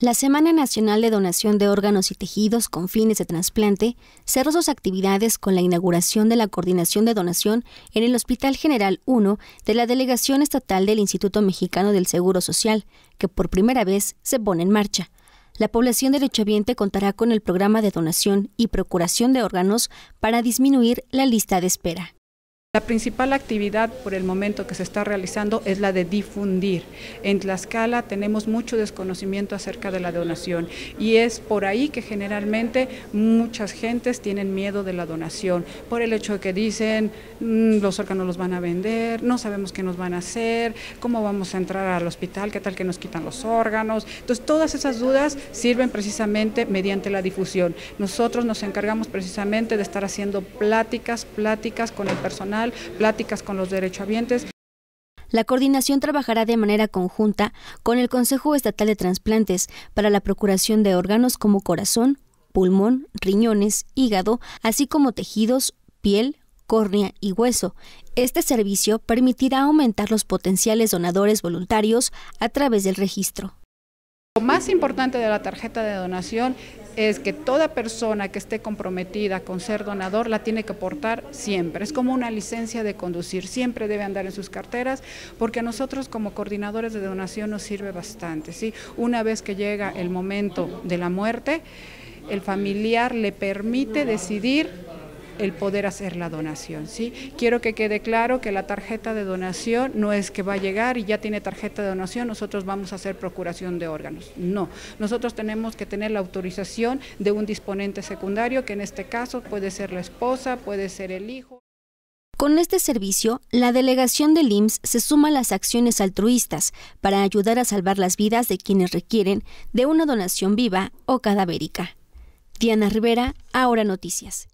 La Semana Nacional de Donación de Órganos y Tejidos con fines de trasplante cerró sus actividades con la inauguración de la coordinación de donación en el Hospital General 1 de la Delegación Estatal del Instituto Mexicano del Seguro Social, que por primera vez se pone en marcha. La población derechohabiente contará con el programa de donación y procuración de órganos para disminuir la lista de espera. La principal actividad por el momento que se está realizando es la de difundir. En Tlaxcala tenemos mucho desconocimiento acerca de la donación y es por ahí que generalmente muchas gentes tienen miedo de la donación, por el hecho de que dicen mm, los órganos los van a vender, no sabemos qué nos van a hacer, cómo vamos a entrar al hospital, qué tal que nos quitan los órganos. Entonces todas esas dudas sirven precisamente mediante la difusión. Nosotros nos encargamos precisamente de estar haciendo pláticas, pláticas con el personal pláticas con los derechohabientes. La coordinación trabajará de manera conjunta con el Consejo Estatal de Transplantes para la procuración de órganos como corazón, pulmón, riñones, hígado, así como tejidos, piel, córnea y hueso. Este servicio permitirá aumentar los potenciales donadores voluntarios a través del registro. Lo más importante de la tarjeta de donación es que toda persona que esté comprometida con ser donador la tiene que portar siempre. Es como una licencia de conducir, siempre debe andar en sus carteras, porque a nosotros como coordinadores de donación nos sirve bastante. ¿sí? Una vez que llega el momento de la muerte, el familiar le permite decidir el poder hacer la donación. ¿sí? Quiero que quede claro que la tarjeta de donación no es que va a llegar y ya tiene tarjeta de donación, nosotros vamos a hacer procuración de órganos. No, nosotros tenemos que tener la autorización de un disponente secundario, que en este caso puede ser la esposa, puede ser el hijo. Con este servicio, la delegación del IMSS se suma a las acciones altruistas para ayudar a salvar las vidas de quienes requieren de una donación viva o cadavérica. Diana Rivera, Ahora Noticias.